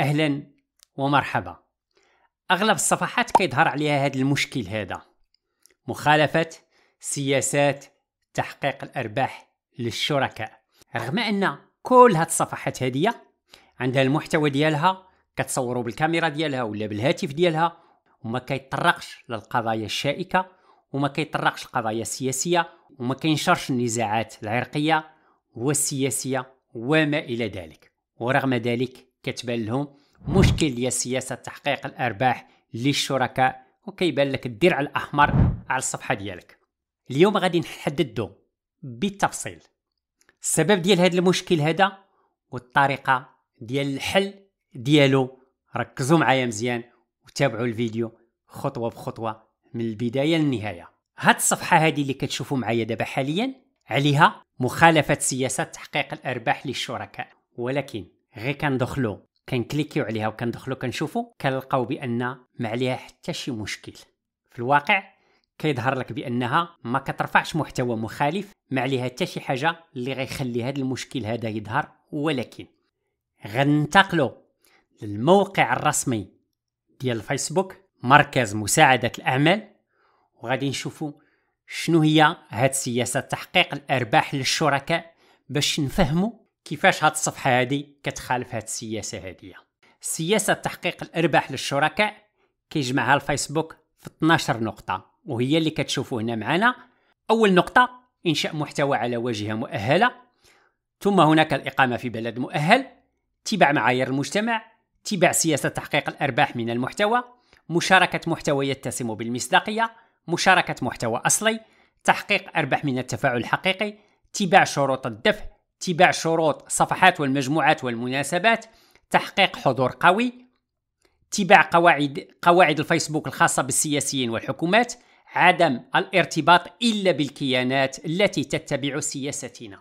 اهلا ومرحبا اغلب الصفحات كيظهر عليها هذا المشكل هذا مخالفه سياسات تحقيق الارباح للشركاء رغم ان كل هاد الصفحات هادية عندها المحتوى ديالها كتصوروا بالكاميرا ديالها ولا بالهاتف ديالها وما كيطرقش للقضايا الشائكه وما كيطرقش القضايا السياسيه وما كينشرش النزاعات العرقيه والسياسيه وما الى ذلك ورغم ذلك كتبان لهم مشكل ديال سياسه تحقيق الارباح للشركاء وكيبان لك الدرع الاحمر على الصفحه ديالك اليوم غادي نحددو بالتفصيل السبب ديال هذا المشكل هذا والطريقه ديال الحل ديالو ركزوا معايا مزيان وتابعوا الفيديو خطوه بخطوه من البدايه للنهايه هاد الصفحه هذه اللي كتشوفوا معايا دابا حاليا عليها مخالفه سياسه تحقيق الارباح للشركاء ولكن غير كندخلو كنكليكيو عليها وكندخلو كنشوفو كنلقاو بان ما عليها حتى شي مشكل في الواقع كيظهر لك بانها ما كترفعش محتوى مخالف ما عليها حتى شي حاجه اللي غيخلي هذا المشكل هذا يظهر ولكن غننتقلوا للموقع الرسمي ديال الفيسبوك مركز مساعده الاعمال وغادي نشوفوا شنو هي هاد سياسه تحقيق الارباح للشركاء باش نفهموا كيفاش هاد الصفحه هادي كتخالف هاد السياسه هاديه سياسه تحقيق الارباح للشركاء كيجمعها الفيسبوك في 12 نقطه وهي اللي كتشوفوا هنا معنا اول نقطه انشاء محتوى على واجهه مؤهله ثم هناك الاقامه في بلد مؤهل اتباع معايير المجتمع اتباع سياسه تحقيق الارباح من المحتوى مشاركه محتوى يتسم بالمصداقيه مشاركه محتوى اصلي تحقيق ارباح من التفاعل الحقيقي اتباع شروط الدفع اتباع شروط صفحات والمجموعات والمناسبات تحقيق حضور قوي اتباع قواعد قواعد الفيسبوك الخاصة بالسياسيين والحكومات عدم الارتباط إلا بالكيانات التي تتبع سياستنا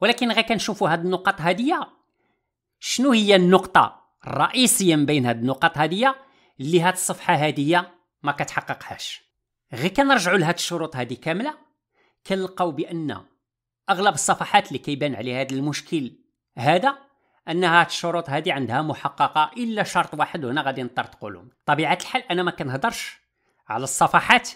ولكن غير كنشوفوا هاد النقط هادية شنو هي النقطة الرئيسية من بين هاد النقط هادية اللي هاد الصفحة هادية ما كتحققهاش غير كنرجعوا لهاد الشروط هادي كاملة كنلقاو بأن اغلب الصفحات اللي كيبان عليها هذا المشكل هذا انها هاد الشروط هذه عندها محققه الا شرط واحد وهنا غادي نضطر تقولهم طبيعه الحال انا ما كنهضرش على الصفحات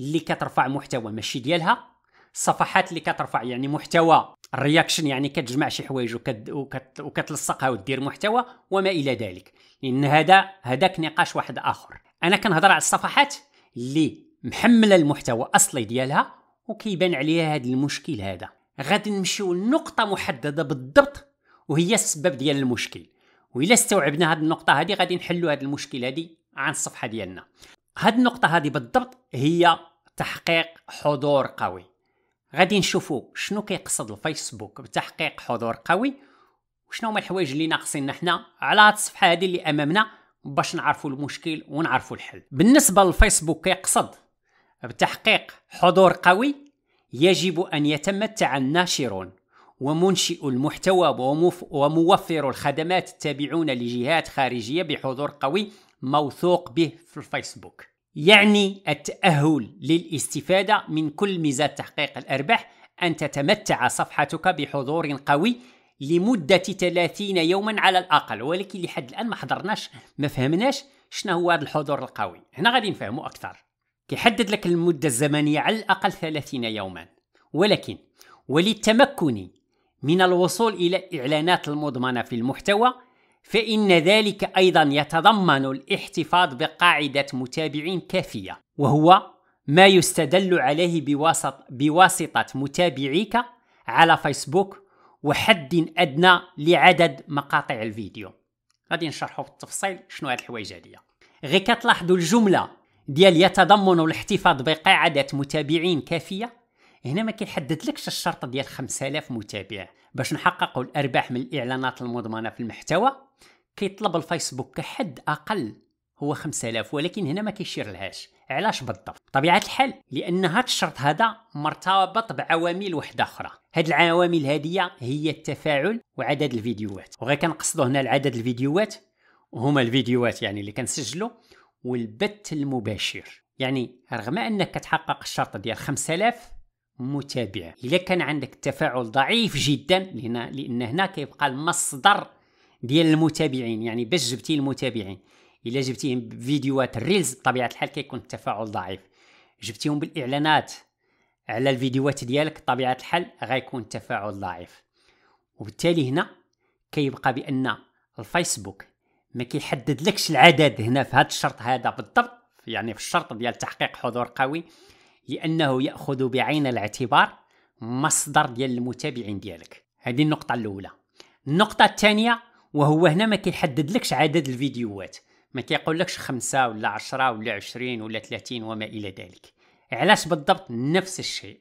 اللي كترفع محتوى ماشي ديالها الصفحات اللي كترفع يعني محتوى الرياكشن يعني كتجمع شي حوايج وكت وكت وكتلصقها ودير محتوى وما الى ذلك لان هذا هذاك نقاش واحد اخر انا كنهضر على الصفحات اللي محمله المحتوى الاصلي ديالها وكيبان عليها هذا المشكل هذا غادي نمشيو لنقطة محددة بالضبط وهي السبب ديال المشكل وإلا استوعبنا هاد النقطة هادي غادي نحلو هاد المشكل هادي عن الصفحة ديالنا هاد النقطة هادي بالضبط هي تحقيق حضور قوي غادي نشوفو شنو كيقصد الفيسبوك بتحقيق حضور قوي وشنو هما الحوايج اللي ناقصيننا حنا على هاد الصفحة هادي اللي أمامنا باش نعرفوا المشكل ونعرفوا الحل بالنسبة للفيسبوك كيقصد بتحقيق حضور قوي يجب أن يتمتع الناشرون ومنشئ المحتوى وموفر الخدمات التابعون لجهات خارجية بحضور قوي موثوق به في الفيسبوك يعني التأهل للاستفادة من كل ميزات تحقيق الأرباح أن تتمتع صفحتك بحضور قوي لمدة 30 يوما على الأقل ولكن لحد الآن ما حضرناش ما فهمناش شنو هو هذا الحضور القوي هنا غادي نفهمه أكثر كيحدد لك المدة الزمنية على الأقل 30 يوما ولكن وللتمكن من الوصول إلى الإعلانات المضمنة في المحتوى فإن ذلك أيضا يتضمن الاحتفاظ بقاعدة متابعين كافية وهو ما يستدل عليه بواسط بواسطة متابعيك على فيسبوك وحد أدنى لعدد مقاطع الفيديو غادي نشرحه بالتفصيل شنو هاد الحوايج هادية غير كتلاحظوا الجملة ديال يتضمن الاحتفاظ بقاعدة متابعين كافية هنا ما كيحددلكش الشرط ديال 5000 متابع باش نحققوا الارباح من الاعلانات المضمنه في المحتوى كيطلب الفيسبوك كحد اقل هو 5000 ولكن هنا ما كيشير لهاش علاش بالضبط طبيعه الحال لان هذا الشرط هذا مرتبط بعوامل واحده اخرى هاد العوامل هادية هي التفاعل وعدد الفيديوهات وغير كنقصدو هنا العدد الفيديوهات وهما الفيديوهات يعني اللي كنسجلو والبث المباشر يعني رغم انك كتحقق الشرط ديال 5000 متابع اذا كان عندك تفاعل ضعيف جدا لان لان هنا كيبقى المصدر ديال المتابعين يعني باش جبتي المتابعين الا جبتيهم بفيديوهات الريلز بطبيعه الحال كيكون التفاعل ضعيف جبتيهم بالاعلانات على الفيديوهات ديالك بطبيعه الحال غيكون التفاعل ضعيف وبالتالي هنا كيبقى بان الفيسبوك ما كيحددلكش العدد هنا في هذا الشرط هذا بالضبط يعني في الشرط ديال تحقيق حضور قوي لانه ياخذ بعين الاعتبار مصدر ديال المتابعين ديالك هذه النقطه الاولى النقطه الثانيه وهو هنا ما كيحددلكش عدد الفيديوهات ما كيقولكش خمسة ولا عشرة ولا عشرين ولا ثلاثين وما إلى ذلك علاش بالضبط نفس الشيء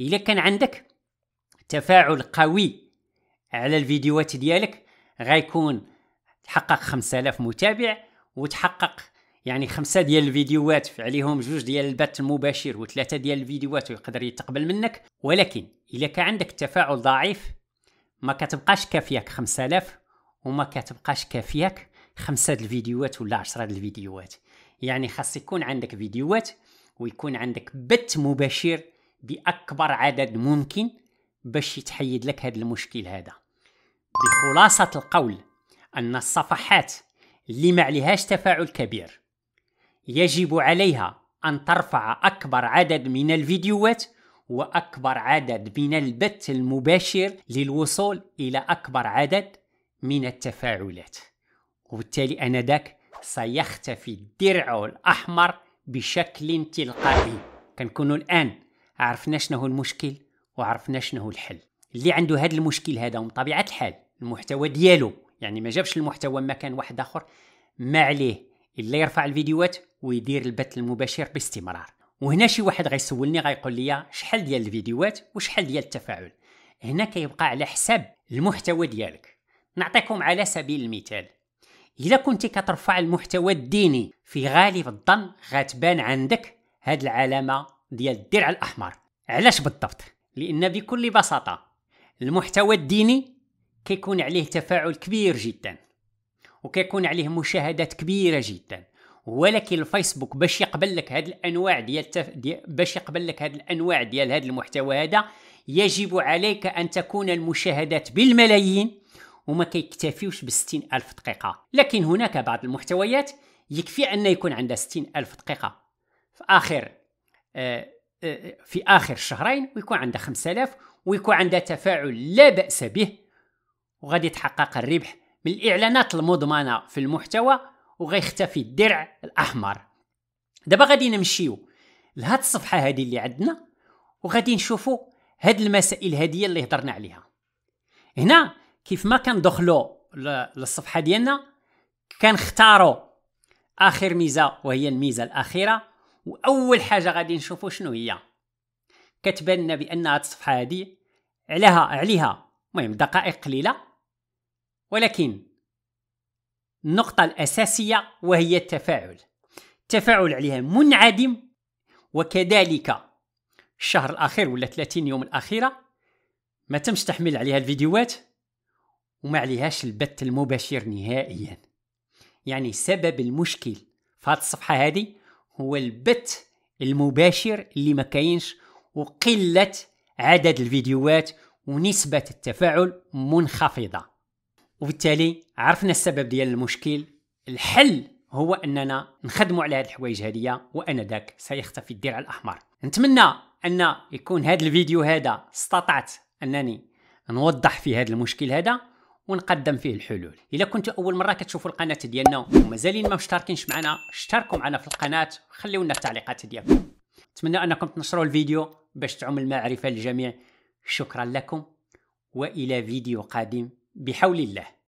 إذا كان عندك تفاعل قوي على الفيديوهات ديالك غيكون تحقق 5000 متابع وتحقق يعني خمسه ديال الفيديوهات عليهم جوج ديال البث المباشر وثلاثه ديال الفيديوهات ويقدر يتقبل منك ولكن الا كان عندك تفاعل ضعيف ما كتبقاش كافياك 5000 وما كتبقاش كافياك خمسه الفيديوهات ولا عشرة الفيديوهات يعني خاص يكون عندك فيديوهات ويكون عندك بث مباشر باكبر عدد ممكن باش يتحيد لك هذا المشكل هذا بخلاصه القول أن الصفحات اللي ما عليهاش تفاعل كبير يجب عليها أن ترفع أكبر عدد من الفيديوهات وأكبر عدد من البث المباشر للوصول إلى أكبر عدد من التفاعلات وبالتالي أنذاك سيختفي الدرع الأحمر بشكل تلقائي كنكون الآن عرفنا شنو هو المشكل وعرفنا شنو هو الحل اللي عنده هذا المشكل هذا ومن طبيعة الحال المحتوى ديالو يعني ما جابش المحتوى مكان واحد اخر ما عليه الا يرفع الفيديوهات ويدير البث المباشر باستمرار وهنا شي واحد غيسولني غيقول لي شحال ديال الفيديوهات وشحال ديال التفاعل هنا كيبقى على حساب المحتوى ديالك نعطيكم على سبيل المثال اذا كنتي كترفع المحتوى الديني في غالب الظن غتبان عندك هاد العلامه ديال الدرع الاحمر علاش بالضبط لان بكل بساطه المحتوى الديني كيكون عليه تفاعل كبير جدا وكيكون عليه مشاهدات كبيره جدا ولكن الفيسبوك باش يقبل لك هاد الانواع ديال التف... دي... باش يقبل لك هاد الانواع ديال هاد المحتوى هذا يجب عليك ان تكون المشاهدات بالملايين وما كيكتفيوش ب ألف دقيقة لكن هناك بعض المحتويات يكفي أن يكون عندها 60 ألف دقيقة في آخر آه، آه، في آخر شهرين ويكون عندها 5000 ويكون عندها تفاعل لا بأس به وغادي يتحقق الربح من الاعلانات المضمنه في المحتوى وغيختفي الدرع الاحمر دابا غادي نمشيو لهاد الصفحه هذه اللي عندنا وغادي نشوفوا هاد المسائل هذه اللي هضرنا عليها هنا كيف ما كندخلوا للصفحه ديالنا كنختاروا اخر ميزه وهي الميزه الاخيره واول حاجه غادي نشوفوا شنو هي كتبان لنا بان هاد الصفحه هذه عليها عليها المهم دقائق قليله ولكن النقطة الأساسية وهي التفاعل التفاعل عليها منعدم وكذلك الشهر الأخير ولا 30 يوم الأخيرة ما تمش تحمل عليها الفيديوهات وما عليهاش البث المباشر نهائيا يعني سبب المشكل في هذه الصفحة هذه هو البث المباشر اللي ما كاينش وقلة عدد الفيديوهات ونسبة التفاعل منخفضة وبالتالي عرفنا السبب ديال المشكل الحل هو اننا نخدموا على هاد الحوايج هاديه وانذاك سيختفي الدرع الاحمر نتمنى ان يكون هذا الفيديو هذا استطعت انني نوضح في هذا المشكل هذا ونقدم فيه الحلول إذا كنت اول مره كتشوفوا القناه ديالنا ومازالين ما مشتركينش معنا اشتركوا معنا في القناه وخليو لنا التعليقات ديالكم نتمنى انكم تنشروا الفيديو باش تعم المعرفه للجميع شكرا لكم والى فيديو قادم بحول الله